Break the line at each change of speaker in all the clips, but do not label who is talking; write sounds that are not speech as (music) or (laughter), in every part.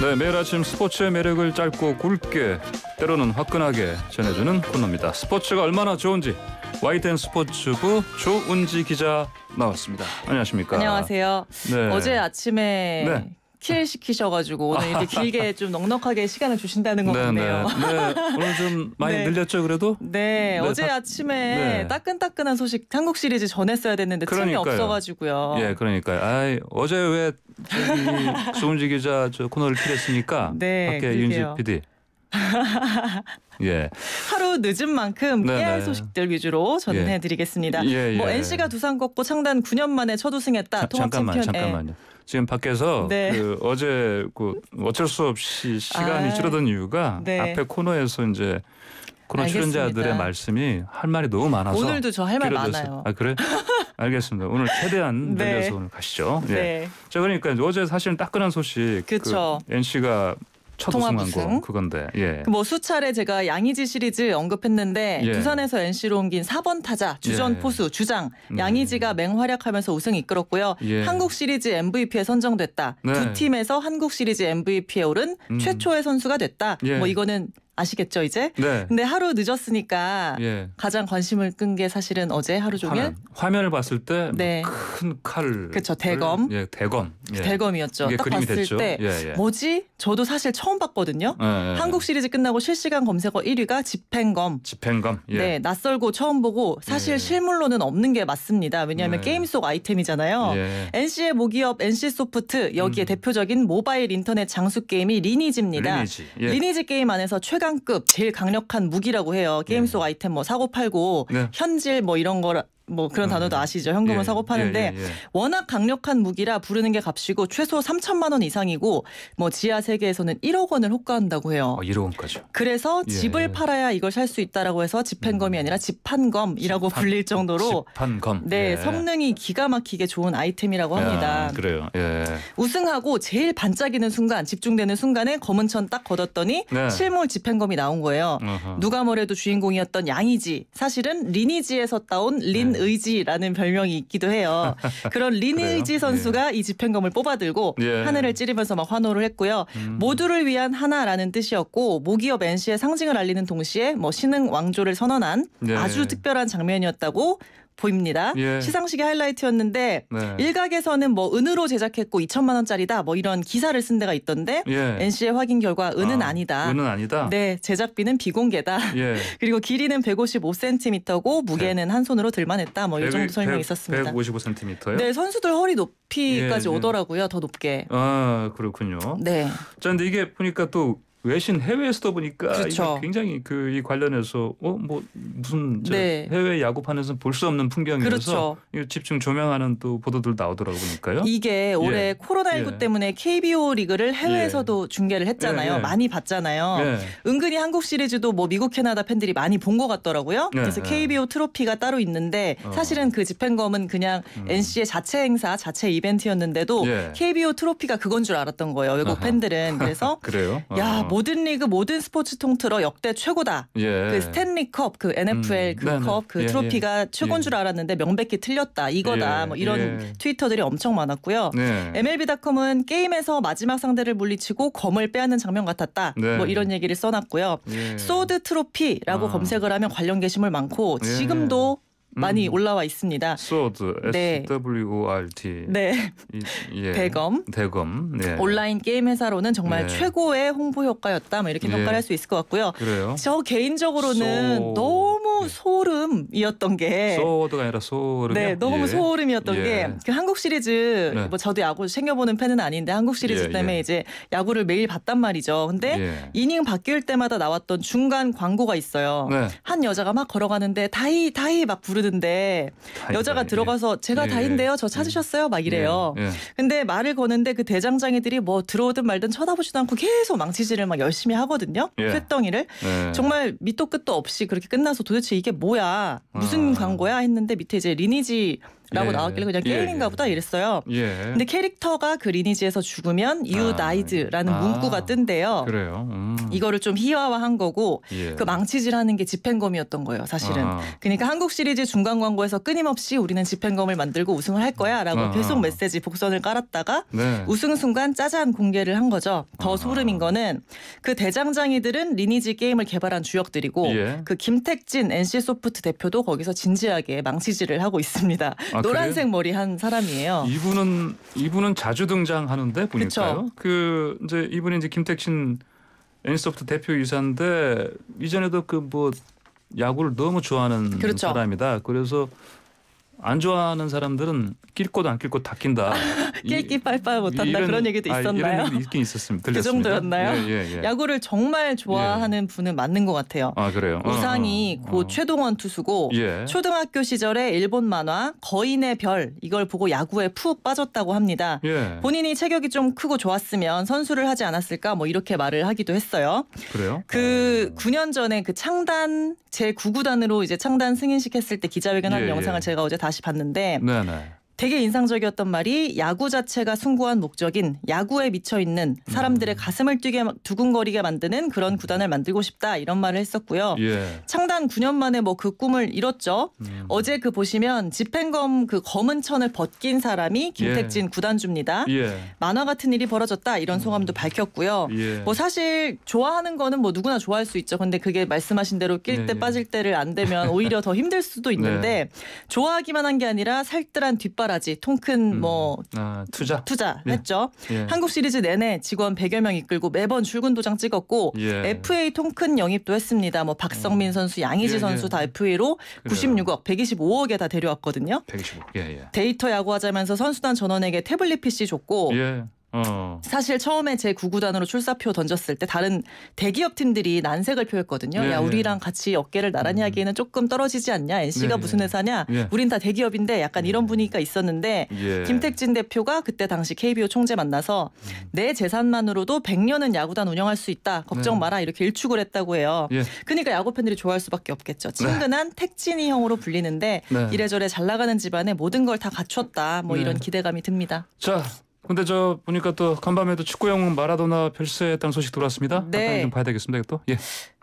네, 매일 아침 스포츠의 매력을 짧고 굵게 때로는 화끈하게 전해주는 코너입니다. 스포츠가 얼마나 좋은지 와이텐 스포츠부 조은지 기자 나왔습니다. 안녕하십니까? 안녕하세요. 네. 어제
아침에 네. 스킬시키셔가지고 오늘 이렇게 길게 (laughs) 좀 넉넉하게 시간을 주신다는 것 같네요. 네, 오늘
좀 많이 네. 늘렸죠 그래도? 네, 네 어제 다, 아침에 네.
따끈따끈한 소식 한국 시리즈 전했어야 됐는데 그러이 없어가지고요. 예,
그러니까요. 아이, 어제 왜 (laughs) 조은지 기자 저 코너를 필했으니까 네, 밖에 윤지 PD. (laughs) 예.
하루 늦은 만큼 네네. 깨알 네. 소식들 위주로 전해드리겠습니다. 예. 예, 뭐 예. NC가 두산 꺾고 창단 9년 만에 첫 우승했다. 자, 잠깐만, 챔피언, 예. 잠깐만요.
예. 지금 밖에서 네. 그 어제 그 어쩔 수 없이 시간이 아, 줄어든 이유가 네. 앞에 코너에서 이제 코너 출연자들의 말씀이 할 말이 너무 많아서 오늘도 저 할말 많아요. 아 그래? (laughs) 알겠습니다. 오늘 최대한 네. 늘려서 네. 오늘 가시죠. 예. 네. 예. 자 그러니까 어제 사실은 따끈한 소식. 그렇죠. 그 NC가 첫 통합 우승 그건데. 예. 그
뭐 수차례 제가 양의지 시리즈 언급했는데 예. 두산에서 NC로 옮긴 4번 타자 주전 예. 포수 주장 음. 양의지가 맹활약하면서 우승 이끌었고요. 예. 한국 시리즈 MVP에 선정됐다. 네. 두 팀에서 한국 시리즈 MVP에 오른 음. 최초의 선수가 됐다. 예. 뭐 이거는 아시겠죠 이제? 네. 근데 하루 늦었으니까 예. 가장 관심을 끈 게 사실은 어제 하루 종일
화면. 을 봤을 때큰 뭐 네. 칼. 그렇죠 대검. 예, 대검. 예. 대검이었죠. 딱 봤을 됐죠. 때 예, 예,
뭐지? 저도 사실 처음 봤거든요. 예, 예, 한국 시리즈 끝나고 실시간 검색어 1위가 집행검. 집행검. 네, 낯설고 처음 보고 사실 실물로는 없는 게 맞습니다. 왜냐하면 네. 게임 속 아이템이잖아요. NC의 모기업 NC 소프트 여기에 음. 대표적인 모바일 인터넷 장수 게임이 리니지입니다. 리니지, 리니지 게임 안에서 최강 신강급 제일 강력한 무기라고 해요. 게임 속 네. 아이템 뭐 사고 팔고 네. 현질 뭐 이런 거뭐 그런 단어도 음. 아시죠? 현금을 예, 사고 파는데 예, 예, 예, 워낙 강력한 무기라 부르는 게 값이고 최소 3천만 원 이상이고 뭐 지하 세계에서는 1억 원을 호가한다고 해요. 아, 1억 원까지. 그래서 예, 집을 예. 팔아야 이걸 살 수 있다라고 해서 집행검이 음. 아니라 집판검이라고 집판, 불릴 정도로 집판검. 네, 성능이 기가 막히게 좋은 아이템이라고 아, 합니다. 그래요. 우승하고 제일 반짝이는 순간 집중되는 순간에 검은 천 딱 걷었더니 네. 실물 집행검이 나온 거예요. 어허. 누가 뭐래도 주인공이었던 양이지 사실은 리니지에서 따온 린 의지라는 별명이 있기도 해요. (laughs) 그런 리니지 선수가 예. 이 집행검을 뽑아들고 예. 하늘을 찌르면서 막 환호를 했고요. 음. 모두를 위한 하나라는 뜻이었고 모기업 NC의 상징을 알리는 동시에 뭐 신흥 왕조를 선언한 예. 아주 특별한 장면이었다고 보입니다. 예. 시상식의 하이라이트였는데 네. 일각에서는 뭐 은으로 제작했고 2천만 원짜리다 뭐 이런 기사를 쓴 데가 있던데 예. NC의 확인 결과 은은 아, 니다 은은 아니다. 네, 제작비는 비공개다. 예. (laughs) 그리고 길이는 155cm고 무게는 네. 한 손으로 들만했다. 뭐 이 정도 설명이 있었습니다.
155cm요? 네,
선수들 허리 높이까지 예, 예. 오더라고요. 더 높게.
아 그렇군요. 네. 자 근데 이게 보니까 또 외신 해외에서도 보니까 그렇죠. 굉장히 그 이 관련해서 어 뭐 무슨 네. 해외 야구판에서 볼 수 없는 풍경이라서 그렇죠. 집중 조명하는 또 보도들 나오더라고 보니까요. 이게 예. 올해 예.
코로나19 예. 때문에 KBO 리그를 해외에서도 예. 중계를 했잖아요. 예, 예. 많이 봤잖아요. 은근히 한국 시리즈도 뭐 미국 캐나다 팬들이 많이 본 것 같더라고요. 그래서 KBO 트로피가 따로 있는데 어. 사실은 그 집행검은 그냥 음. NC의 자체 행사, 자체 이벤트였는데도 KBO 트로피가 그건 줄 알았던 거예요. 외국 아 팬들은 그래서 (laughs) 그래요. 야 어. 모든 리그 모든 스포츠 통틀어 역대 최고다. 예. 그 스탠리컵, 그 NFL 음, 그컵그 네, 네. 그 예, 트로피가 예. 최고인 줄 예. 알았는데 명백히 틀렸다. 이거다. 예, 뭐 이런 예. 트위터들이 엄청 많았고요. 네. MLB닷컴은 게임에서 마지막 상대를 물리치고 검을 빼앗는 장면 같았다. 네. 뭐 이런 얘기를 써놨고요. 소드 트로피라고 아. 검색을 하면 관련 게시물 많고 지금도 많이 음. 올라와 있습니다. 소드, 네.
S-W-O-R-T. 네. 예. 대검. 대검. 예.
온라인 게임 회사로는 정말 예. 최고의 홍보 효과였다. 뭐 이렇게 예. 평가를 할 수 있을 것 같고요. 그래요? 저 개인적으로는 소... 너무 예. 소름이었던 게 소드가
아니라 소름. 네, 너무 예. 소름이었던 게그
예. 한국 시리즈 네. 뭐 저도 야구 챙겨보는 팬은 아닌데 한국 시리즈 예. 예. 때문에 이제 야구를 매일 봤단 말이죠. 근데 이닝 바뀔 때마다 나왔던 중간 광고가 있어요. 네. 한 여자가 막 걸어가는데 다이 다이 막 부르던데 다이, 여자가 다이. 들어가서 제가 다인데요. 저 찾으셨어요? 막 이래요. 근데 말을 거는데 그 대장장이들이 뭐 들어오든 말든 쳐다보지도 않고 계속 망치질을 막 열심히 하거든요. 쇳덩이를 그 정말 밑도 끝도 없이 그렇게 끝나서 도대체 도대체 이게 뭐야 무슨 아. 광고야 했는데 밑에 이제 리니지 라고 예. 나왔길래 그냥 게임인가 예, 예. 보다 이랬어요. 예. 근데 캐릭터가 그 리니지에서 죽으면 유나이드라는 아. 아. 문구가 뜬대요. 그래요.
음. 이거를
좀 희화화한 거고 예. 그 망치질하는 게 집행검이었던 거예요, 사실은. 아. 그러니까 한국 시리즈 중간 광고에서 끊임없이 우리는 집행검을 만들고 우승을 할 거야라고 아. 계속 메시지 복선을 깔았다가 네. 우승 순간 짜잔 공개를 한 거죠. 더 아. 소름인 거는 그 대장장이들은 리니지 게임을 개발한 주역들이고 그 김택진 NC소프트 대표도 거기서 진지하게 망치질을 하고 있습니다. 아. 아, 노란색 머리 한 사람이에요.
이분은 이분은 자주 등장하는데 보니까요. 그 이제 이분이 이제 김택신 엔소프트 대표이사인데 이전에도 그 뭐 야구를 너무 좋아하는 그렇죠. 사람이다. 그래서 안 좋아하는 사람들은 낄곳안낄곳다 낀다. (laughs)
낄끼 빨빨 못한다 이런, 그런 얘기도 아, 있었나요? 아,
있긴 있었습니다. 그 들렸습니다. 그 정도였나요? 예, 예, 예. 야구를
정말 좋아하는 예. 분은 맞는 것 같아요. 아 그래요? 우상이 어, 어, 고 어. 최동원 투수고 예. 초등학교 시절에 일본 만화 거인의 별 이걸 보고 야구에 푹 빠졌다고 합니다. 예. 본인이 체격이 좀 크고 좋았으면 선수를 하지 않았을까 뭐 이렇게 말을 하기도 했어요. 그래요? 그 9년 어. 전에 그 창단 제 9구단으로 이제 창단 승인식 했을 때 기자회견한 영상을 제가 어제 다 다시 봤는데 네네. 되게 인상적이었던 말이 야구 자체가 숭고한 목적인 야구에 미쳐 있는 사람들의 음. 가슴을 뛰게 두근거리게 만드는 그런 구단을 만들고 싶다 이런 말을 했었고요. 예. 창 시간 9년 만에 뭐 그 꿈을 이뤘죠. 음. 어제 그 보시면 집행검 그 검은 천을 벗긴 사람이 예. 김택진 예. 구단주입니다. 예. 만화 같은 일이 벌어졌다 이런 음. 소감도 음. 밝혔고요. 예. 뭐 사실 좋아하는 거는 뭐 누구나 좋아할 수 있죠. 근데 그게 말씀하신 대로 낄때 네. 빠질 때를 안 되면 오히려 더 힘들 수도 있는데 (laughs) 네. 좋아하기만 한 게 아니라 살뜰한 뒷바라지 통큰 음. 뭐 아, 투자 투자 예. 했죠. 예. 한국 시리즈 내내 직원 100여 명 이끌고 매번 출근 도장 찍었고 FA 통큰 영입도 했습니다. 뭐 박성민 음. 선수, 양의지 예, 예. 선수 예. 다 FA로 그래요. 96억, 125억에 다 데려왔거든요. 125. 예, 예. 데이터 야구하자면서 선수단 전원에게 태블릿 PC 줬고
예. 어.
사실 처음에 제 9구단으로 출사표 던졌을 때 다른 대기업 팀들이 난색을 표했거든요. 네, 야 네. 우리랑 같이 어깨를 나란히 음. 하기에는 조금 떨어지지 않냐. NC가 네, 무슨 회사냐. 네. 우린 다 대기업인데 약간 이런 음. 분위기가 있었는데 예. 김택진 대표가 그때 당시 KBO 총재 만나서 음. 내 재산만으로도 100년은 야구단 운영할 수 있다. 걱정 네. 마라 이렇게 일축을 했다고 해요. 예. 그러니까 야구 팬들이 좋아할 수밖에 없겠죠. 네. 친근한 택진이 형으로 불리는데 이래저래 잘 나가는 집안에 모든 걸 다 갖췄다. 뭐 이런 기대감이 듭니다.
자 근데 저 보니까 또 간밤에도 축구 영웅 마라도나 별세했다는 소식 들어왔습니다. 네. 좀 봐야 되겠습니다. 또. 예.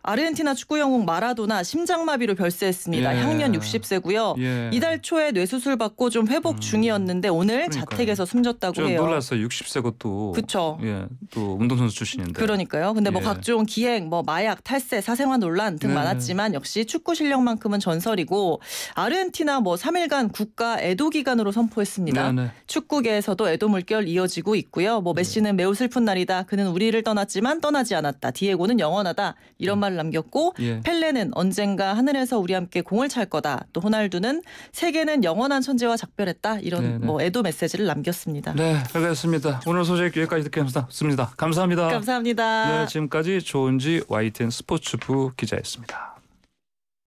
아르헨티나 축구 영웅 마라도나 심장마비로 별세했습니다. 예. 향년 60세고요. 예. 이달 초에 뇌수술 받고 좀 회복 음. 중이었는데 오늘 그러니까요. 자택에서 숨졌다고 해요.
놀랐어요. 60세고 또. 그렇죠. 예. 또 운동선수 출신인데.
그러니까요. 근데 뭐 예. 각종 기행, 뭐 마약, 탈세, 사생활 논란 등 네. 많았지만 역시 축구 실력만큼은 전설이고 아르헨티나 뭐 3일간 국가 애도 기간으로 선포했습니다. 네, 네. 축구계에서도 애도 물결 이어지고 있고요. 뭐 네. 메시는 매우 슬픈 날이다. 그는 우리를 떠났지만 떠나지 않았다. 디에고는 영원하다. 이런 음. 말 기록을 남겼고 예. 펠레는 언젠가 하늘에서 우리 함께 공을 찰 거다. 또 호날두는 세계는 영원한 천재와 작별했다. 이런 네네. 네. 뭐 애도 메시지를 남겼습니다. 네,
알겠습니다. 오늘 소식 여기까지 듣겠습니다. 감사합니다.
감사합니다. 네,
지금까지 조은지 YTN 스포츠부 기자였습니다.